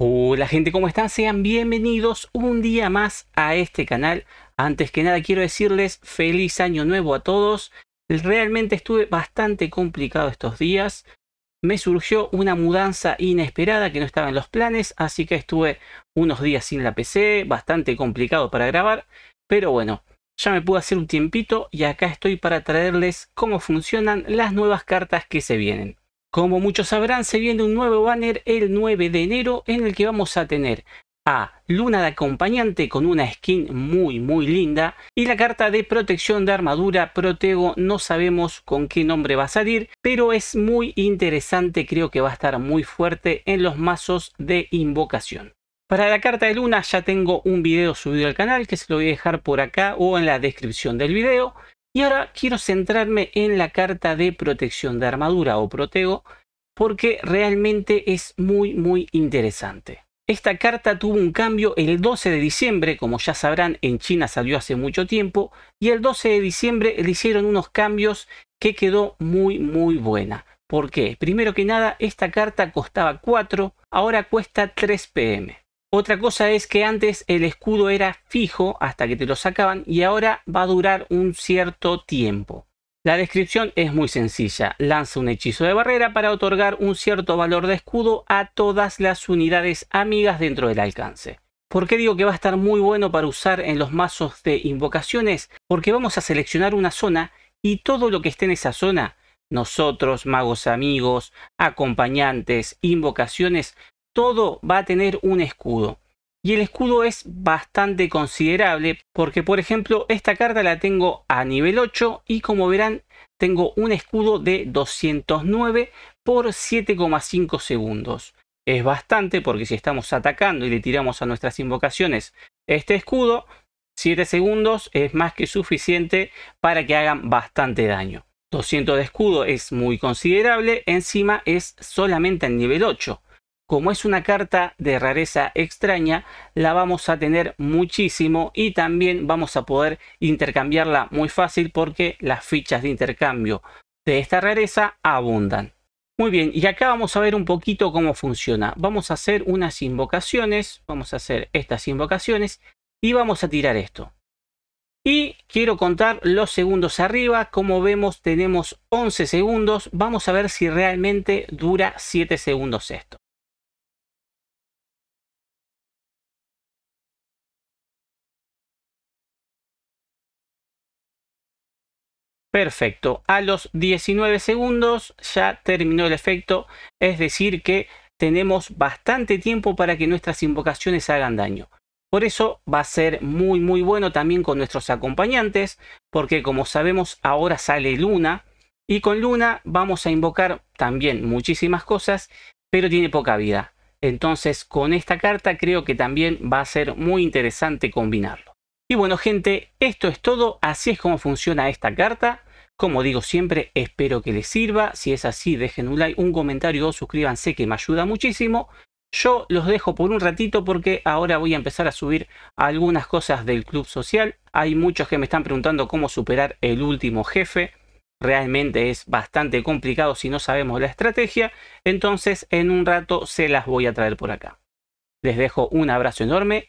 Hola gente, ¿cómo están? Sean bienvenidos un día más a este canal. Antes que nada quiero decirles feliz año nuevo a todos. Realmente estuve bastante complicado estos días. Me surgió una mudanza inesperada que no estaba en los planes, así que estuve unos días sin la PC, bastante complicado para grabar. Pero bueno, ya me pude hacer un tiempito y acá estoy para traerles cómo funcionan las nuevas cartas que se vienen. Como muchos sabrán, se viene un nuevo banner el 9 de enero en el que vamos a tener a Luna de acompañante con una skin muy muy linda y la carta de protección de armadura Protego no sabemos con qué nombre va a salir pero es muy interesante creo que va a estar muy fuerte en los mazos de invocación. Para la carta de Luna ya tengo un video subido al canal que se lo voy a dejar por acá o en la descripción del video y ahora quiero centrarme en la carta de protección de armadura o protego porque realmente es muy muy interesante. Esta carta tuvo un cambio el 12 de diciembre, como ya sabrán en China salió hace mucho tiempo, y el 12 de diciembre le hicieron unos cambios que quedó muy muy buena. ¿Por qué? Primero que nada, esta carta costaba 4, ahora cuesta 3 PM. Otra cosa es que antes el escudo era fijo hasta que te lo sacaban y ahora va a durar un cierto tiempo. La descripción es muy sencilla. Lanza un hechizo de barrera para otorgar un cierto valor de escudo a todas las unidades amigas dentro del alcance. ¿Por qué digo que va a estar muy bueno para usar en los mazos de invocaciones? Porque vamos a seleccionar una zona y todo lo que esté en esa zona, nosotros, magos amigos, acompañantes, invocaciones, todo va a tener un escudo. Y el escudo es bastante considerable porque por ejemplo esta carta la tengo a nivel 8 y como verán tengo un escudo de 209 por 7,5 segundos. Es bastante porque si estamos atacando y le tiramos a nuestras invocaciones este escudo, 7 segundos es más que suficiente para que hagan bastante daño. 200 de escudo es muy considerable, encima es solamente en nivel 8 como es una carta de rareza extraña, la vamos a tener muchísimo y también vamos a poder intercambiarla muy fácil porque las fichas de intercambio de esta rareza abundan. Muy bien, y acá vamos a ver un poquito cómo funciona. Vamos a hacer unas invocaciones, vamos a hacer estas invocaciones y vamos a tirar esto. Y quiero contar los segundos arriba, como vemos tenemos 11 segundos, vamos a ver si realmente dura 7 segundos esto. Perfecto, a los 19 segundos ya terminó el efecto, es decir que tenemos bastante tiempo para que nuestras invocaciones hagan daño. Por eso va a ser muy muy bueno también con nuestros acompañantes, porque como sabemos ahora sale Luna, y con Luna vamos a invocar también muchísimas cosas, pero tiene poca vida. Entonces con esta carta creo que también va a ser muy interesante combinarlo. Y bueno gente, esto es todo, así es como funciona esta carta. Como digo siempre, espero que les sirva. Si es así, dejen un like, un comentario o suscríbanse que me ayuda muchísimo. Yo los dejo por un ratito porque ahora voy a empezar a subir algunas cosas del club social. Hay muchos que me están preguntando cómo superar el último jefe. Realmente es bastante complicado si no sabemos la estrategia. Entonces en un rato se las voy a traer por acá. Les dejo un abrazo enorme